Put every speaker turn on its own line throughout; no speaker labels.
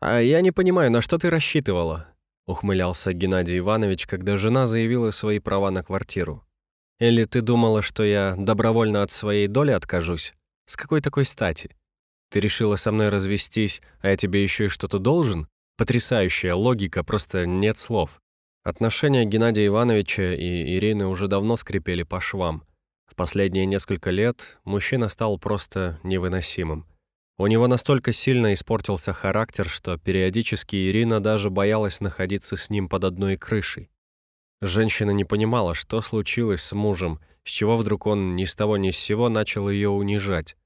«А я не понимаю, на что ты рассчитывала?» — ухмылялся Геннадий Иванович, когда жена заявила свои права на квартиру. «Или ты думала, что я добровольно от своей доли откажусь? С какой такой стати? Ты решила со мной развестись, а я тебе еще и что-то должен? Потрясающая логика, просто нет слов». Отношения Геннадия Ивановича и Ирины уже давно скрипели по швам. В последние несколько лет мужчина стал просто невыносимым. У него настолько сильно испортился характер, что периодически Ирина даже боялась находиться с ним под одной крышей. Женщина не понимала, что случилось с мужем, с чего вдруг он ни с того ни с сего начал ее унижать.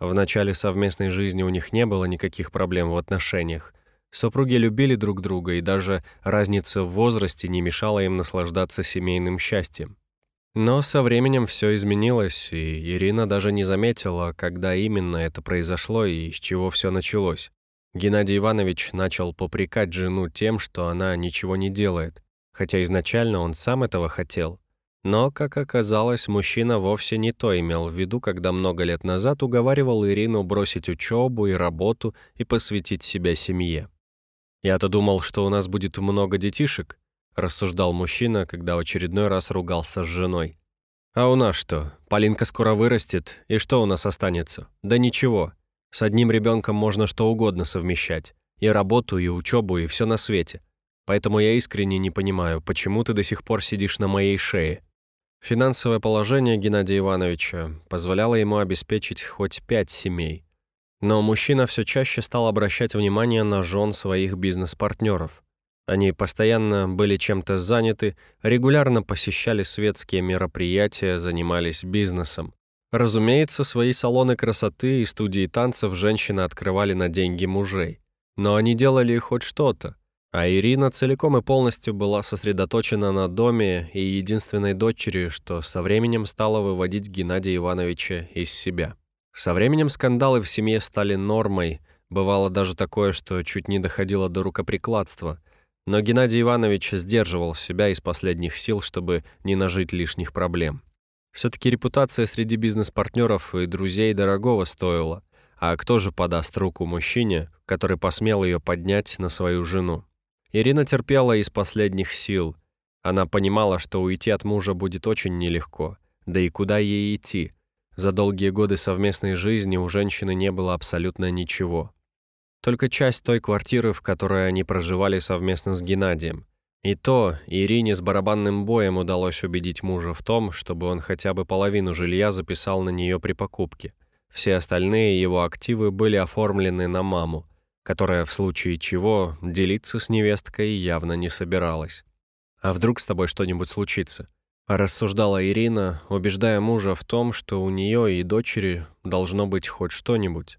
В начале совместной жизни у них не было никаких проблем в отношениях. Супруги любили друг друга, и даже разница в возрасте не мешала им наслаждаться семейным счастьем. Но со временем все изменилось, и Ирина даже не заметила, когда именно это произошло и с чего все началось. Геннадий Иванович начал попрекать жену тем, что она ничего не делает, хотя изначально он сам этого хотел. Но, как оказалось, мужчина вовсе не то имел в виду, когда много лет назад уговаривал Ирину бросить учебу и работу и посвятить себя семье. «Я-то думал, что у нас будет много детишек», — рассуждал мужчина, когда в очередной раз ругался с женой. «А у нас что? Полинка скоро вырастет, и что у нас останется? Да ничего. С одним ребенком можно что угодно совмещать. И работу, и учебу, и все на свете. Поэтому я искренне не понимаю, почему ты до сих пор сидишь на моей шее». Финансовое положение Геннадия Ивановича позволяло ему обеспечить хоть пять семей. Но мужчина все чаще стал обращать внимание на жен своих бизнес-партнеров. Они постоянно были чем-то заняты, регулярно посещали светские мероприятия, занимались бизнесом. Разумеется, свои салоны красоты и студии танцев женщины открывали на деньги мужей. Но они делали хоть что-то. А Ирина целиком и полностью была сосредоточена на доме и единственной дочери, что со временем стала выводить Геннадия Ивановича из себя. Со временем скандалы в семье стали нормой, бывало даже такое, что чуть не доходило до рукоприкладства – но Геннадий Иванович сдерживал себя из последних сил, чтобы не нажить лишних проблем. Все-таки репутация среди бизнес-партнеров и друзей дорогого стоила. А кто же подаст руку мужчине, который посмел ее поднять на свою жену? Ирина терпела из последних сил. Она понимала, что уйти от мужа будет очень нелегко. Да и куда ей идти? За долгие годы совместной жизни у женщины не было абсолютно ничего только часть той квартиры, в которой они проживали совместно с Геннадием. И то Ирине с барабанным боем удалось убедить мужа в том, чтобы он хотя бы половину жилья записал на нее при покупке. Все остальные его активы были оформлены на маму, которая в случае чего делиться с невесткой явно не собиралась. «А вдруг с тобой что-нибудь случится?» Рассуждала Ирина, убеждая мужа в том, что у нее и дочери должно быть хоть что-нибудь.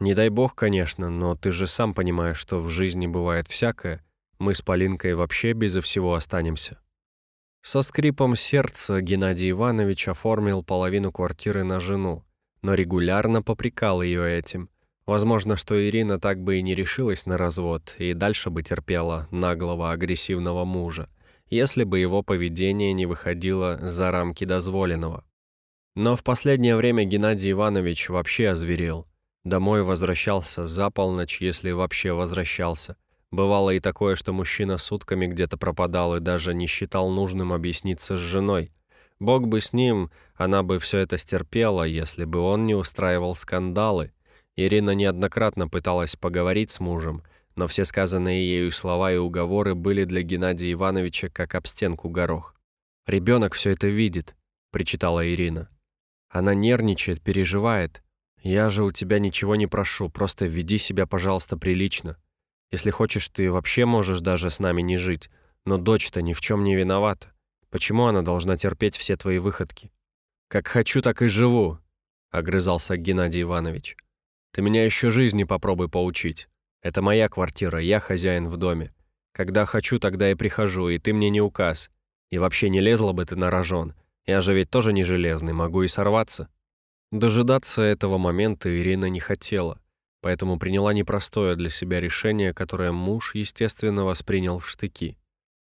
Не дай бог, конечно, но ты же сам понимаешь, что в жизни бывает всякое. Мы с Полинкой вообще безо всего останемся». Со скрипом сердца Геннадий Иванович оформил половину квартиры на жену, но регулярно попрекал ее этим. Возможно, что Ирина так бы и не решилась на развод и дальше бы терпела наглого агрессивного мужа, если бы его поведение не выходило за рамки дозволенного. Но в последнее время Геннадий Иванович вообще озверел. Домой возвращался за полночь, если вообще возвращался. Бывало и такое, что мужчина сутками где-то пропадал и даже не считал нужным объясниться с женой. Бог бы с ним, она бы все это стерпела, если бы он не устраивал скандалы. Ирина неоднократно пыталась поговорить с мужем, но все сказанные ею слова и уговоры были для Геннадия Ивановича как об стенку горох. «Ребенок все это видит», — причитала Ирина. «Она нервничает, переживает. «Я же у тебя ничего не прошу, просто веди себя, пожалуйста, прилично. Если хочешь, ты вообще можешь даже с нами не жить, но дочь-то ни в чем не виновата. Почему она должна терпеть все твои выходки?» «Как хочу, так и живу», — огрызался Геннадий Иванович. «Ты меня еще жизни попробуй поучить. Это моя квартира, я хозяин в доме. Когда хочу, тогда и прихожу, и ты мне не указ. И вообще не лезла бы ты на рожон. Я же ведь тоже не железный, могу и сорваться». Дожидаться этого момента Ирина не хотела, поэтому приняла непростое для себя решение, которое муж, естественно, воспринял в штыки.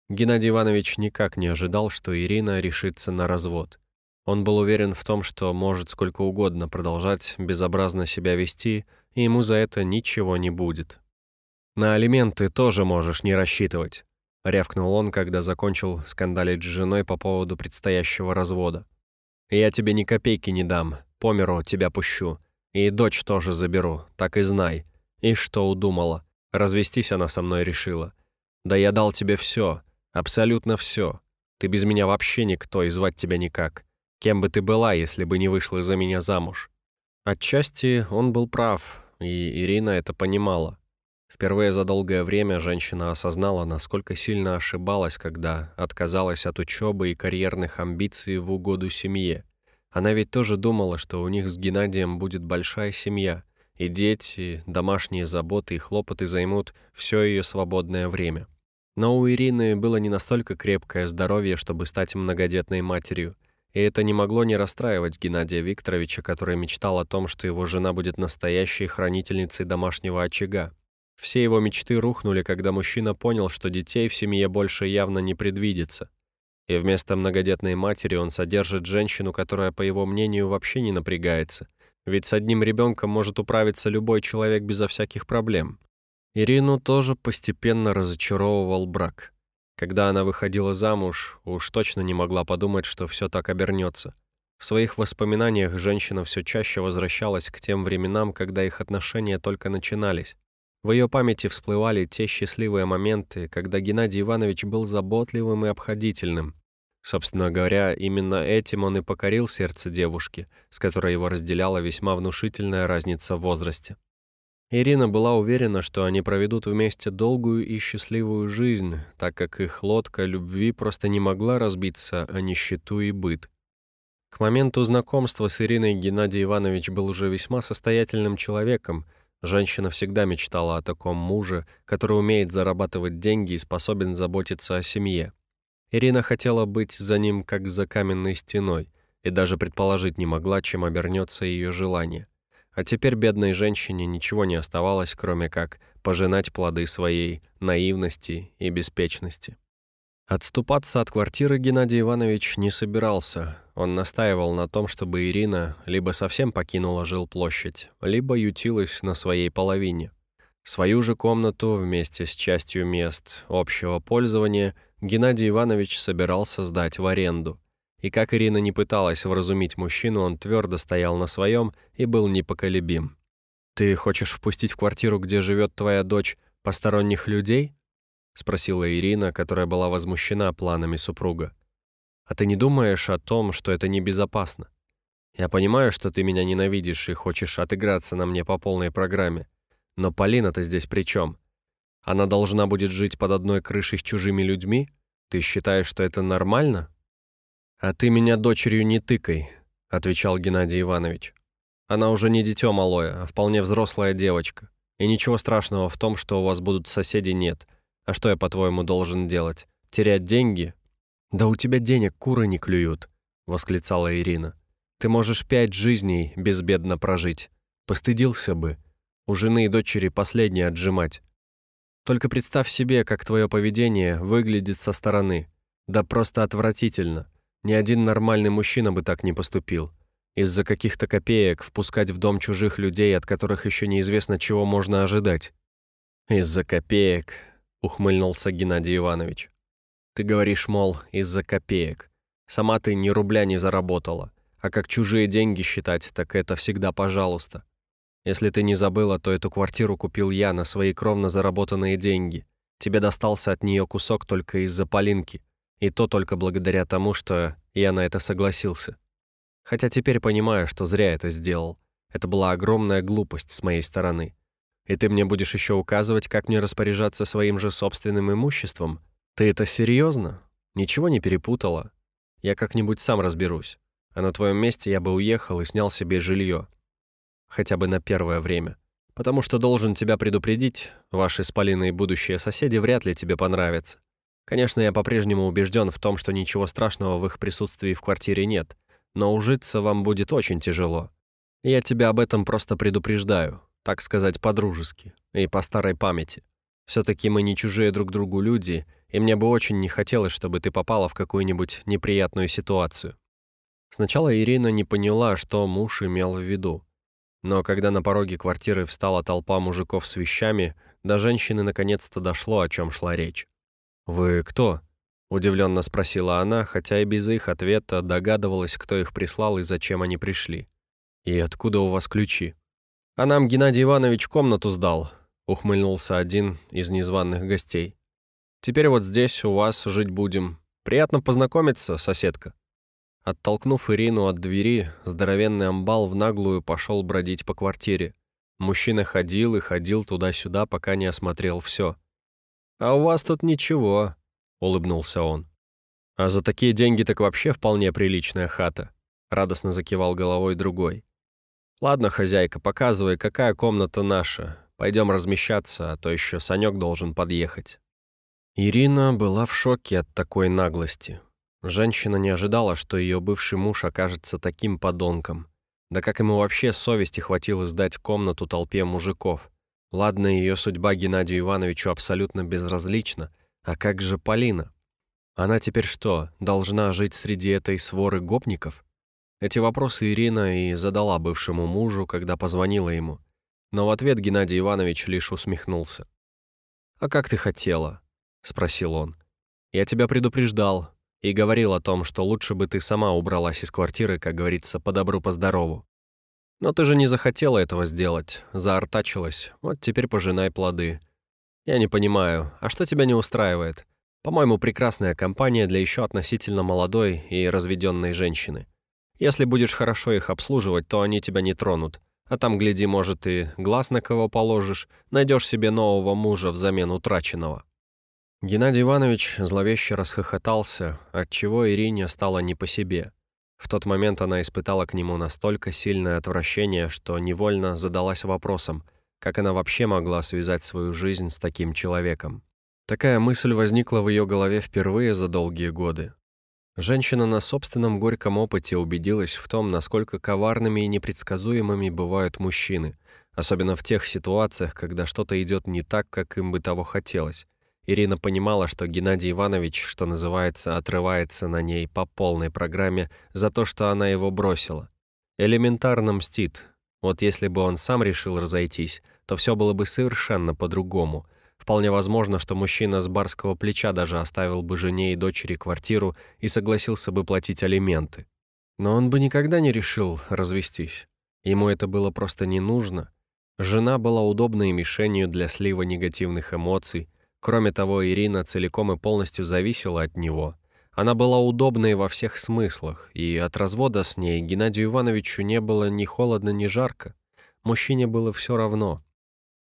Геннадий Иванович никак не ожидал, что Ирина решится на развод. Он был уверен в том, что может сколько угодно продолжать безобразно себя вести, и ему за это ничего не будет. «На алименты тоже можешь не рассчитывать», — рявкнул он, когда закончил скандалить с женой по поводу предстоящего развода. Я тебе ни копейки не дам, по миру тебя пущу. И дочь тоже заберу, так и знай. И что удумала? Развестись она со мной решила. Да я дал тебе все, абсолютно все. Ты без меня вообще никто, и звать тебя никак. Кем бы ты была, если бы не вышла за меня замуж? Отчасти он был прав, и Ирина это понимала. Впервые за долгое время женщина осознала, насколько сильно ошибалась, когда отказалась от учебы и карьерных амбиций в угоду семье. Она ведь тоже думала, что у них с Геннадием будет большая семья, и дети, домашние заботы и хлопоты займут все ее свободное время. Но у Ирины было не настолько крепкое здоровье, чтобы стать многодетной матерью, и это не могло не расстраивать Геннадия Викторовича, который мечтал о том, что его жена будет настоящей хранительницей домашнего очага. Все его мечты рухнули, когда мужчина понял, что детей в семье больше явно не предвидится. И вместо многодетной матери он содержит женщину, которая, по его мнению, вообще не напрягается. Ведь с одним ребенком может управиться любой человек безо всяких проблем. Ирину тоже постепенно разочаровывал брак. Когда она выходила замуж, уж точно не могла подумать, что все так обернется. В своих воспоминаниях женщина все чаще возвращалась к тем временам, когда их отношения только начинались. В ее памяти всплывали те счастливые моменты, когда Геннадий Иванович был заботливым и обходительным. Собственно говоря, именно этим он и покорил сердце девушки, с которой его разделяла весьма внушительная разница в возрасте. Ирина была уверена, что они проведут вместе долгую и счастливую жизнь, так как их лодка любви просто не могла разбиться о нищету и быт. К моменту знакомства с Ириной Геннадий Иванович был уже весьма состоятельным человеком, Женщина всегда мечтала о таком муже, который умеет зарабатывать деньги и способен заботиться о семье. Ирина хотела быть за ним как за каменной стеной и даже предположить не могла, чем обернется ее желание. А теперь бедной женщине ничего не оставалось, кроме как пожинать плоды своей наивности и беспечности. Отступаться от квартиры Геннадий Иванович не собирался. Он настаивал на том, чтобы Ирина либо совсем покинула жилплощадь, либо ютилась на своей половине. Свою же комнату вместе с частью мест общего пользования Геннадий Иванович собирался сдать в аренду. И как Ирина не пыталась вразумить мужчину, он твердо стоял на своем и был непоколебим. «Ты хочешь впустить в квартиру, где живет твоя дочь, посторонних людей?» — спросила Ирина, которая была возмущена планами супруга. «А ты не думаешь о том, что это небезопасно? Я понимаю, что ты меня ненавидишь и хочешь отыграться на мне по полной программе. Но Полина-то здесь при чем? Она должна будет жить под одной крышей с чужими людьми? Ты считаешь, что это нормально?» «А ты меня дочерью не тыкай», — отвечал Геннадий Иванович. «Она уже не дитё малое, а вполне взрослая девочка. И ничего страшного в том, что у вас будут соседи, нет». А что я, по-твоему, должен делать? Терять деньги? Да у тебя денег куры не клюют, восклицала Ирина. Ты можешь пять жизней безбедно прожить. Постыдился бы. У жены и дочери последнее отжимать. Только представь себе, как твое поведение выглядит со стороны. Да просто отвратительно. Ни один нормальный мужчина бы так не поступил. Из-за каких-то копеек впускать в дом чужих людей, от которых еще неизвестно, чего можно ожидать. Из-за копеек, ухмыльнулся Геннадий Иванович. «Ты говоришь, мол, из-за копеек. Сама ты ни рубля не заработала. А как чужие деньги считать, так это всегда пожалуйста. Если ты не забыла, то эту квартиру купил я на свои кровно заработанные деньги. Тебе достался от нее кусок только из-за Полинки. И то только благодаря тому, что я на это согласился. Хотя теперь понимаю, что зря это сделал. Это была огромная глупость с моей стороны. И ты мне будешь еще указывать, как мне распоряжаться своим же собственным имуществом? Ты это серьезно? Ничего не перепутала? Я как-нибудь сам разберусь. А на твоем месте я бы уехал и снял себе жилье. Хотя бы на первое время. Потому что должен тебя предупредить, ваши с будущие соседи вряд ли тебе понравятся. Конечно, я по-прежнему убежден в том, что ничего страшного в их присутствии в квартире нет, но ужиться вам будет очень тяжело. Я тебя об этом просто предупреждаю так сказать, по-дружески и по старой памяти. Все-таки мы не чужие друг другу люди, и мне бы очень не хотелось, чтобы ты попала в какую-нибудь неприятную ситуацию. Сначала Ирина не поняла, что муж имел в виду. Но когда на пороге квартиры встала толпа мужиков с вещами, до женщины наконец-то дошло, о чем шла речь. «Вы кто?» — удивленно спросила она, хотя и без их ответа догадывалась, кто их прислал и зачем они пришли. «И откуда у вас ключи?» «А нам Геннадий Иванович комнату сдал», — ухмыльнулся один из незваных гостей. «Теперь вот здесь у вас жить будем. Приятно познакомиться, соседка». Оттолкнув Ирину от двери, здоровенный амбал в наглую пошел бродить по квартире. Мужчина ходил и ходил туда-сюда, пока не осмотрел все. «А у вас тут ничего», — улыбнулся он. «А за такие деньги так вообще вполне приличная хата», — радостно закивал головой другой. «Ладно, хозяйка, показывай, какая комната наша. Пойдем размещаться, а то еще Санек должен подъехать». Ирина была в шоке от такой наглости. Женщина не ожидала, что ее бывший муж окажется таким подонком. Да как ему вообще совести хватило сдать комнату толпе мужиков? Ладно, ее судьба Геннадию Ивановичу абсолютно безразлична. А как же Полина? Она теперь что, должна жить среди этой своры гопников? Эти вопросы Ирина и задала бывшему мужу, когда позвонила ему. Но в ответ Геннадий Иванович лишь усмехнулся. «А как ты хотела?» — спросил он. «Я тебя предупреждал и говорил о том, что лучше бы ты сама убралась из квартиры, как говорится, по добру, по здорову. Но ты же не захотела этого сделать, заортачилась, вот теперь пожинай плоды. Я не понимаю, а что тебя не устраивает? По-моему, прекрасная компания для еще относительно молодой и разведенной женщины. Если будешь хорошо их обслуживать, то они тебя не тронут. А там, гляди, может, и глаз на кого положишь, найдешь себе нового мужа взамен утраченного». Геннадий Иванович зловеще расхохотался, отчего Ирине стало не по себе. В тот момент она испытала к нему настолько сильное отвращение, что невольно задалась вопросом, как она вообще могла связать свою жизнь с таким человеком. Такая мысль возникла в ее голове впервые за долгие годы. Женщина на собственном горьком опыте убедилась в том, насколько коварными и непредсказуемыми бывают мужчины, особенно в тех ситуациях, когда что-то идет не так, как им бы того хотелось. Ирина понимала, что Геннадий Иванович, что называется, отрывается на ней по полной программе за то, что она его бросила. Элементарно мстит. Вот если бы он сам решил разойтись, то все было бы совершенно по-другому. Вполне возможно, что мужчина с барского плеча даже оставил бы жене и дочери квартиру и согласился бы платить алименты. Но он бы никогда не решил развестись. Ему это было просто не нужно. Жена была удобной мишенью для слива негативных эмоций. Кроме того, Ирина целиком и полностью зависела от него. Она была удобной во всех смыслах, и от развода с ней Геннадию Ивановичу не было ни холодно, ни жарко. Мужчине было все равно.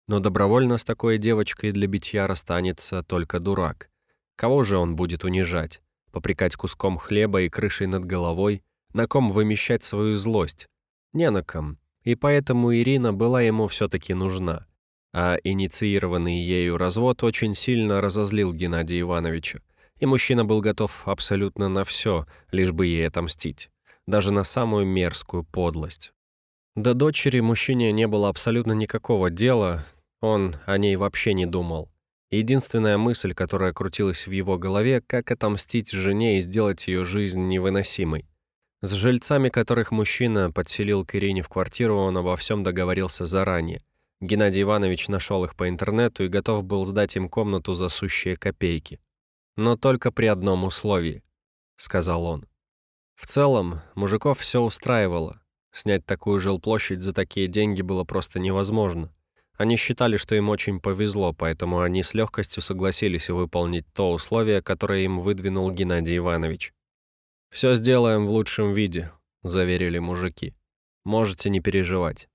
Но добровольно с такой девочкой для битья расстанется только дурак. Кого же он будет унижать? Попрекать куском хлеба и крышей над головой? На ком вымещать свою злость? Не на ком. И поэтому Ирина была ему все-таки нужна. А инициированный ею развод очень сильно разозлил Геннадия Ивановича. И мужчина был готов абсолютно на все, лишь бы ей отомстить. Даже на самую мерзкую подлость. До дочери мужчине не было абсолютно никакого дела, он о ней вообще не думал. Единственная мысль, которая крутилась в его голове, как отомстить жене и сделать ее жизнь невыносимой. С жильцами, которых мужчина подселил к Ирине в квартиру, он обо всем договорился заранее. Геннадий Иванович нашел их по интернету и готов был сдать им комнату за сущие копейки. «Но только при одном условии», — сказал он. В целом, мужиков все устраивало. Снять такую жилплощадь за такие деньги было просто невозможно. Они считали, что им очень повезло, поэтому они с легкостью согласились выполнить то условие, которое им выдвинул Геннадий Иванович. «Все сделаем в лучшем виде», — заверили мужики. «Можете не переживать».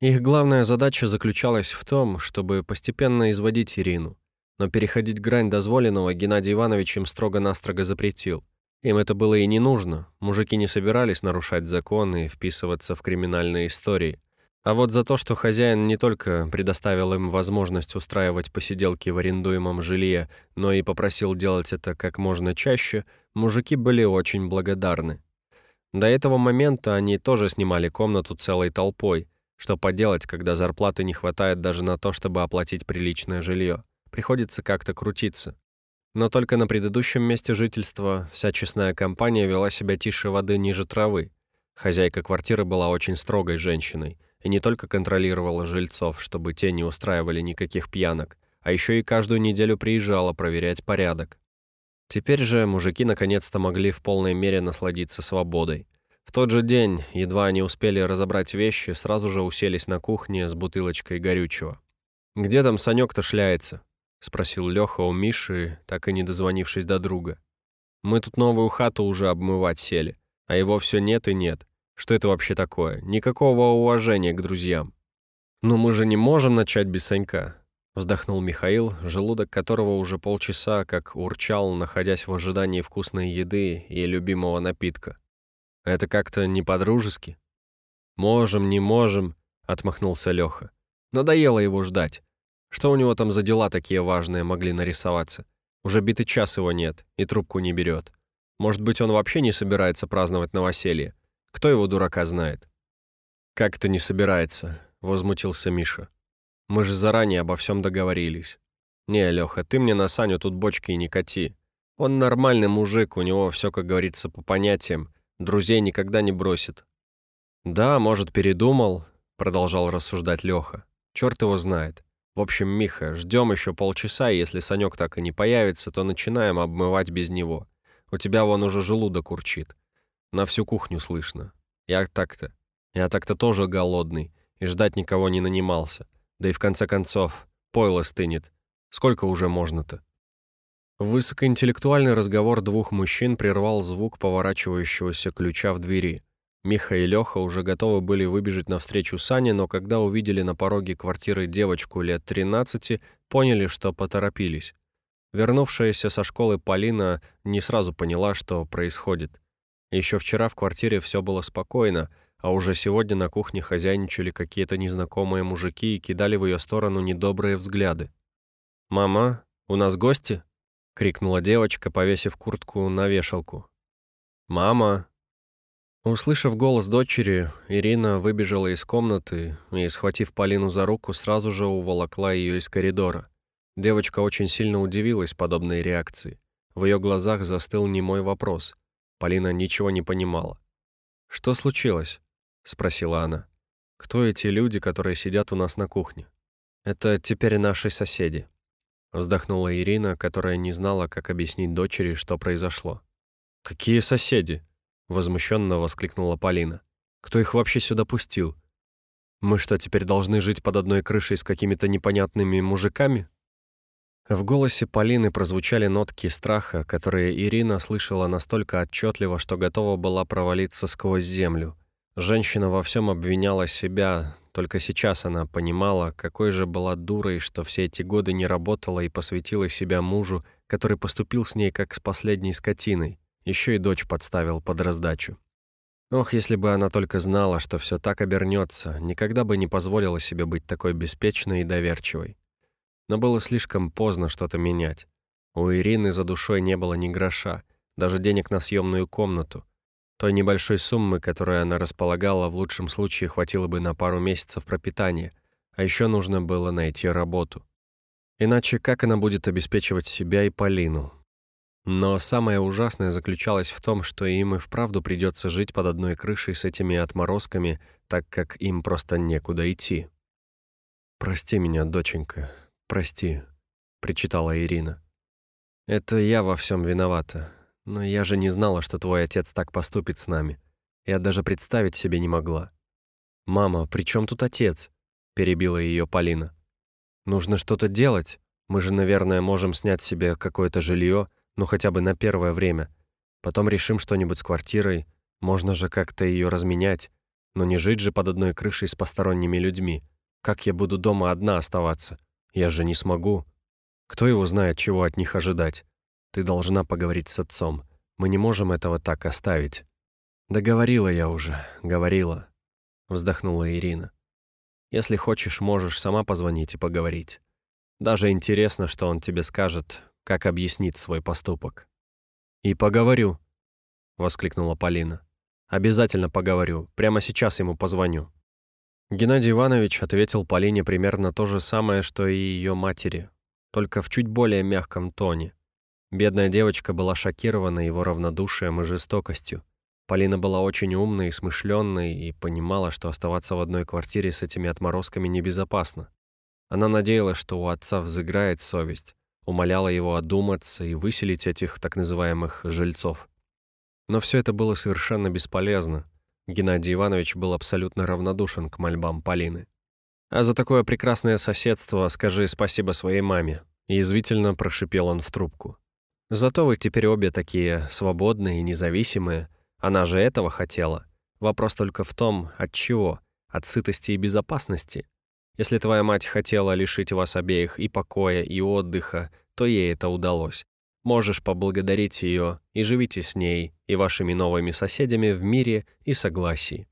Их главная задача заключалась в том, чтобы постепенно изводить Ирину. Но переходить грань дозволенного Геннадий Иванович им строго-настрого запретил. Им это было и не нужно, мужики не собирались нарушать законы и вписываться в криминальные истории. А вот за то, что хозяин не только предоставил им возможность устраивать посиделки в арендуемом жилье, но и попросил делать это как можно чаще, мужики были очень благодарны. До этого момента они тоже снимали комнату целой толпой. Что поделать, когда зарплаты не хватает даже на то, чтобы оплатить приличное жилье? Приходится как-то крутиться. Но только на предыдущем месте жительства вся честная компания вела себя тише воды ниже травы. Хозяйка квартиры была очень строгой женщиной — и не только контролировала жильцов, чтобы те не устраивали никаких пьянок, а еще и каждую неделю приезжала проверять порядок. Теперь же мужики наконец-то могли в полной мере насладиться свободой. В тот же день, едва они успели разобрать вещи, сразу же уселись на кухне с бутылочкой горючего. «Где там Санек-то шляется?» — спросил Леха у Миши, так и не дозвонившись до друга. «Мы тут новую хату уже обмывать сели, а его все нет и нет. Что это вообще такое? Никакого уважения к друзьям. «Но мы же не можем начать без Санька», — вздохнул Михаил, желудок которого уже полчаса как урчал, находясь в ожидании вкусной еды и любимого напитка. «Это как-то не по-дружески». «Можем, не можем», — отмахнулся Леха. «Надоело его ждать. Что у него там за дела такие важные могли нарисоваться? Уже битый час его нет, и трубку не берет. Может быть, он вообще не собирается праздновать новоселье? Кто его, дурака, знает?» «Как это не собирается?» — возмутился Миша. «Мы же заранее обо всем договорились». «Не, Леха, ты мне на Саню тут бочки и не кати. Он нормальный мужик, у него все, как говорится, по понятиям. Друзей никогда не бросит». «Да, может, передумал», — продолжал рассуждать Леха. «Черт его знает. В общем, Миха, ждем еще полчаса, и если Санек так и не появится, то начинаем обмывать без него. У тебя вон уже желудок урчит. На всю кухню слышно. Я так-то. Я так-то тоже голодный. И ждать никого не нанимался. Да и в конце концов, пойло стынет. Сколько уже можно-то? Высокоинтеллектуальный разговор двух мужчин прервал звук поворачивающегося ключа в двери. Миха и Леха уже готовы были выбежать навстречу Сане, но когда увидели на пороге квартиры девочку лет 13, поняли, что поторопились. Вернувшаяся со школы Полина не сразу поняла, что происходит. Еще вчера в квартире все было спокойно, а уже сегодня на кухне хозяйничали какие-то незнакомые мужики и кидали в ее сторону недобрые взгляды. «Мама, у нас гости?» — крикнула девочка, повесив куртку на вешалку. «Мама!» Услышав голос дочери, Ирина выбежала из комнаты и, схватив Полину за руку, сразу же уволокла ее из коридора. Девочка очень сильно удивилась подобной реакции. В ее глазах застыл немой вопрос — Полина ничего не понимала. «Что случилось?» — спросила она. «Кто эти люди, которые сидят у нас на кухне?» «Это теперь наши соседи», — вздохнула Ирина, которая не знала, как объяснить дочери, что произошло. «Какие соседи?» — возмущенно воскликнула Полина. «Кто их вообще сюда пустил? Мы что, теперь должны жить под одной крышей с какими-то непонятными мужиками?» В голосе Полины прозвучали нотки страха, которые Ирина слышала настолько отчетливо, что готова была провалиться сквозь землю. Женщина во всем обвиняла себя, только сейчас она понимала, какой же была дурой, что все эти годы не работала и посвятила себя мужу, который поступил с ней как с последней скотиной. Еще и дочь подставил под раздачу. Ох, если бы она только знала, что все так обернется, никогда бы не позволила себе быть такой беспечной и доверчивой но было слишком поздно что-то менять. У Ирины за душой не было ни гроша, даже денег на съемную комнату. Той небольшой суммы, которую она располагала, в лучшем случае хватило бы на пару месяцев пропитания, а еще нужно было найти работу. Иначе как она будет обеспечивать себя и Полину? Но самое ужасное заключалось в том, что им и вправду придется жить под одной крышей с этими отморозками, так как им просто некуда идти. «Прости меня, доченька», прости», — причитала Ирина. «Это я во всем виновата. Но я же не знала, что твой отец так поступит с нами. Я даже представить себе не могла». «Мама, при чем тут отец?» — перебила ее Полина. «Нужно что-то делать. Мы же, наверное, можем снять себе какое-то жилье, ну хотя бы на первое время. Потом решим что-нибудь с квартирой. Можно же как-то ее разменять. Но не жить же под одной крышей с посторонними людьми. Как я буду дома одна оставаться?» Я же не смогу. Кто его знает, чего от них ожидать? Ты должна поговорить с отцом. Мы не можем этого так оставить. Да говорила я уже, говорила. Вздохнула Ирина. Если хочешь, можешь сама позвонить и поговорить. Даже интересно, что он тебе скажет, как объяснит свой поступок. «И поговорю», — воскликнула Полина. «Обязательно поговорю. Прямо сейчас ему позвоню». Геннадий Иванович ответил Полине примерно то же самое, что и ее матери, только в чуть более мягком тоне. Бедная девочка была шокирована его равнодушием и жестокостью. Полина была очень умной и смышленной и понимала, что оставаться в одной квартире с этими отморозками небезопасно. Она надеялась, что у отца взыграет совесть, умоляла его одуматься и выселить этих так называемых «жильцов». Но все это было совершенно бесполезно. Геннадий Иванович был абсолютно равнодушен к мольбам Полины. «А за такое прекрасное соседство скажи спасибо своей маме», язвительно прошипел он в трубку. «Зато вы теперь обе такие свободные и независимые. Она же этого хотела. Вопрос только в том, от чего? От сытости и безопасности? Если твоя мать хотела лишить вас обеих и покоя, и отдыха, то ей это удалось. Можешь поблагодарить ее и живите с ней и вашими новыми соседями в мире и согласии».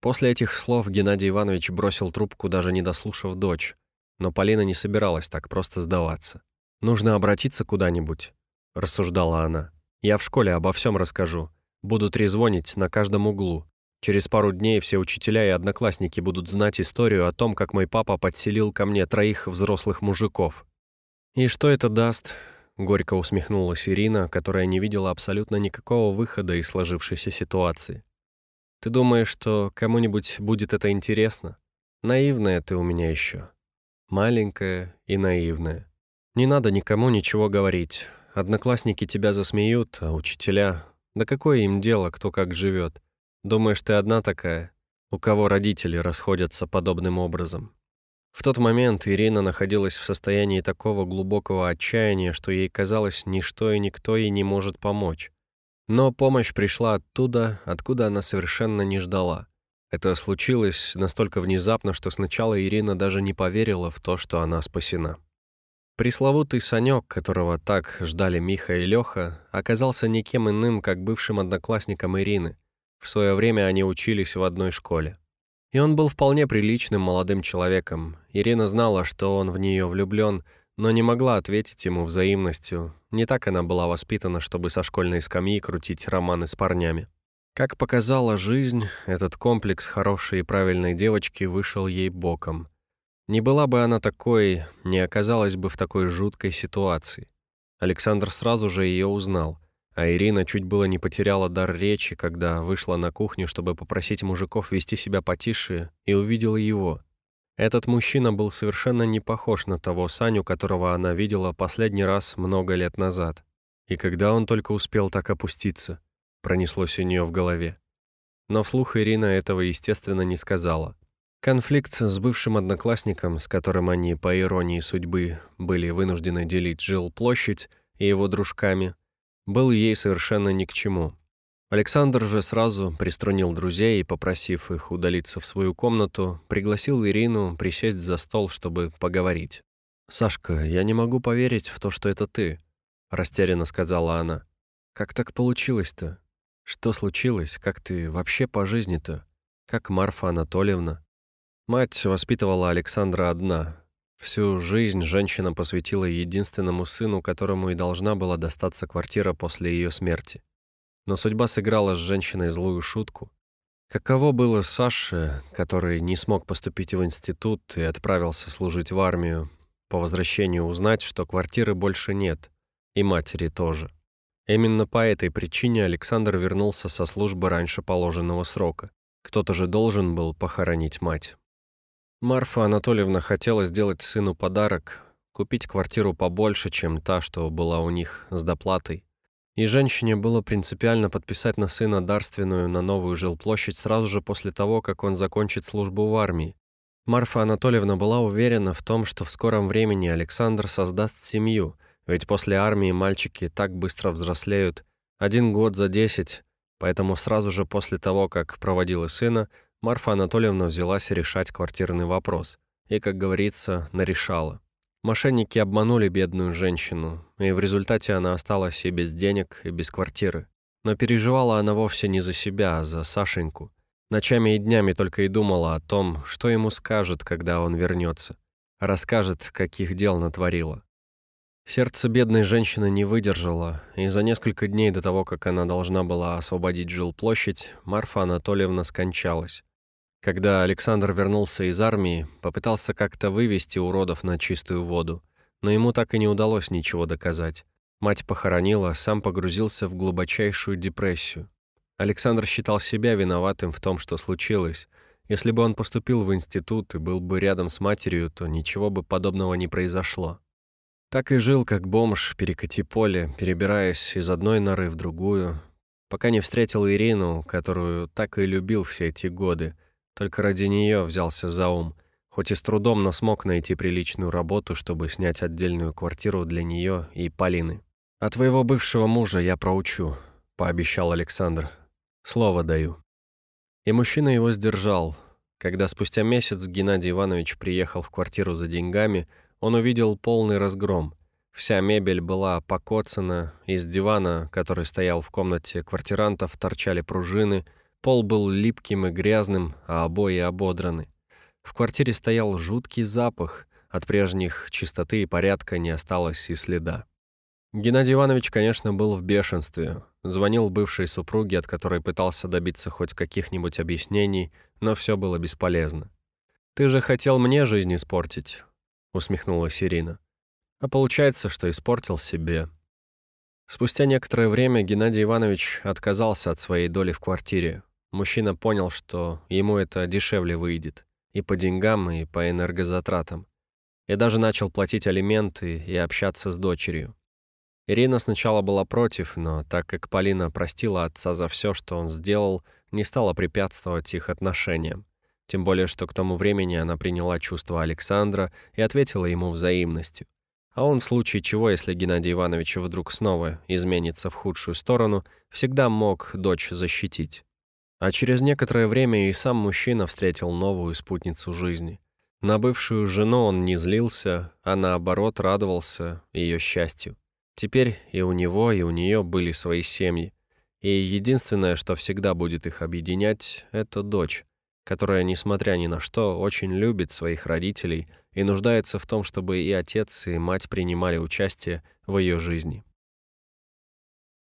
После этих слов Геннадий Иванович бросил трубку, даже не дослушав дочь. Но Полина не собиралась так просто сдаваться. «Нужно обратиться куда-нибудь», — рассуждала она. «Я в школе обо всем расскажу. Буду трезвонить на каждом углу. Через пару дней все учителя и одноклассники будут знать историю о том, как мой папа подселил ко мне троих взрослых мужиков. И что это даст, Горько усмехнулась Ирина, которая не видела абсолютно никакого выхода из сложившейся ситуации. «Ты думаешь, что кому-нибудь будет это интересно? Наивная ты у меня еще. Маленькая и наивная. Не надо никому ничего говорить. Одноклассники тебя засмеют, а учителя... Да какое им дело, кто как живет? Думаешь, ты одна такая? У кого родители расходятся подобным образом?» В тот момент Ирина находилась в состоянии такого глубокого отчаяния, что ей казалось, ничто и никто ей не может помочь. Но помощь пришла оттуда, откуда она совершенно не ждала. Это случилось настолько внезапно, что сначала Ирина даже не поверила в то, что она спасена. Пресловутый Санек, которого так ждали Миха и Лёха, оказался никем иным, как бывшим одноклассником Ирины. В свое время они учились в одной школе. И он был вполне приличным молодым человеком. Ирина знала, что он в нее влюблен, но не могла ответить ему взаимностью. Не так она была воспитана, чтобы со школьной скамьи крутить романы с парнями. Как показала жизнь, этот комплекс хорошей и правильной девочки вышел ей боком. Не была бы она такой, не оказалась бы в такой жуткой ситуации. Александр сразу же ее узнал — а Ирина чуть было не потеряла дар речи, когда вышла на кухню, чтобы попросить мужиков вести себя потише, и увидела его. Этот мужчина был совершенно не похож на того Саню, которого она видела последний раз много лет назад. И когда он только успел так опуститься, пронеслось у нее в голове. Но вслух Ирина этого, естественно, не сказала. Конфликт с бывшим одноклассником, с которым они, по иронии судьбы, были вынуждены делить жилплощадь, и его дружками – был ей совершенно ни к чему. Александр же сразу приструнил друзей и, попросив их удалиться в свою комнату, пригласил Ирину присесть за стол, чтобы поговорить. «Сашка, я не могу поверить в то, что это ты», — растерянно сказала она. «Как так получилось-то? Что случилось? Как ты вообще по жизни-то? Как Марфа Анатольевна?» Мать воспитывала Александра одна, Всю жизнь женщина посвятила единственному сыну, которому и должна была достаться квартира после ее смерти. Но судьба сыграла с женщиной злую шутку. Каково было Саше, который не смог поступить в институт и отправился служить в армию, по возвращению узнать, что квартиры больше нет, и матери тоже. Именно по этой причине Александр вернулся со службы раньше положенного срока. Кто-то же должен был похоронить мать. Марфа Анатольевна хотела сделать сыну подарок, купить квартиру побольше, чем та, что была у них с доплатой. И женщине было принципиально подписать на сына дарственную на новую жилплощадь сразу же после того, как он закончит службу в армии. Марфа Анатольевна была уверена в том, что в скором времени Александр создаст семью, ведь после армии мальчики так быстро взрослеют, один год за десять, поэтому сразу же после того, как проводила сына, Марфа Анатольевна взялась решать квартирный вопрос. И, как говорится, нарешала. Мошенники обманули бедную женщину, и в результате она осталась и без денег, и без квартиры. Но переживала она вовсе не за себя, а за Сашеньку. Ночами и днями только и думала о том, что ему скажет, когда он вернется. Расскажет, каких дел натворила. Сердце бедной женщины не выдержало, и за несколько дней до того, как она должна была освободить жилплощадь, Марфа Анатольевна скончалась. Когда Александр вернулся из армии, попытался как-то вывести уродов на чистую воду, но ему так и не удалось ничего доказать. Мать похоронила, сам погрузился в глубочайшую депрессию. Александр считал себя виноватым в том, что случилось. Если бы он поступил в институт и был бы рядом с матерью, то ничего бы подобного не произошло. Так и жил, как бомж, перекати поле, перебираясь из одной норы в другую, пока не встретил Ирину, которую так и любил все эти годы — только ради нее взялся за ум. Хоть и с трудом, но смог найти приличную работу, чтобы снять отдельную квартиру для нее и Полины. «А твоего бывшего мужа я проучу», — пообещал Александр. «Слово даю». И мужчина его сдержал. Когда спустя месяц Геннадий Иванович приехал в квартиру за деньгами, он увидел полный разгром. Вся мебель была покоцана, из дивана, который стоял в комнате квартирантов, торчали пружины — Пол был липким и грязным, а обои ободраны. В квартире стоял жуткий запах. От прежних чистоты и порядка не осталось и следа. Геннадий Иванович, конечно, был в бешенстве. Звонил бывшей супруге, от которой пытался добиться хоть каких-нибудь объяснений, но все было бесполезно. «Ты же хотел мне жизнь испортить», — усмехнулась Ирина. «А получается, что испортил себе». Спустя некоторое время Геннадий Иванович отказался от своей доли в квартире. Мужчина понял, что ему это дешевле выйдет. И по деньгам, и по энергозатратам. И даже начал платить алименты и общаться с дочерью. Ирина сначала была против, но так как Полина простила отца за все, что он сделал, не стала препятствовать их отношениям. Тем более, что к тому времени она приняла чувства Александра и ответила ему взаимностью. А он в случае чего, если Геннадий Иванович вдруг снова изменится в худшую сторону, всегда мог дочь защитить. А через некоторое время и сам мужчина встретил новую спутницу жизни. На бывшую жену он не злился, а наоборот радовался ее счастью. Теперь и у него, и у нее были свои семьи. И единственное, что всегда будет их объединять, это дочь, которая, несмотря ни на что, очень любит своих родителей и нуждается в том, чтобы и отец, и мать принимали участие в ее жизни.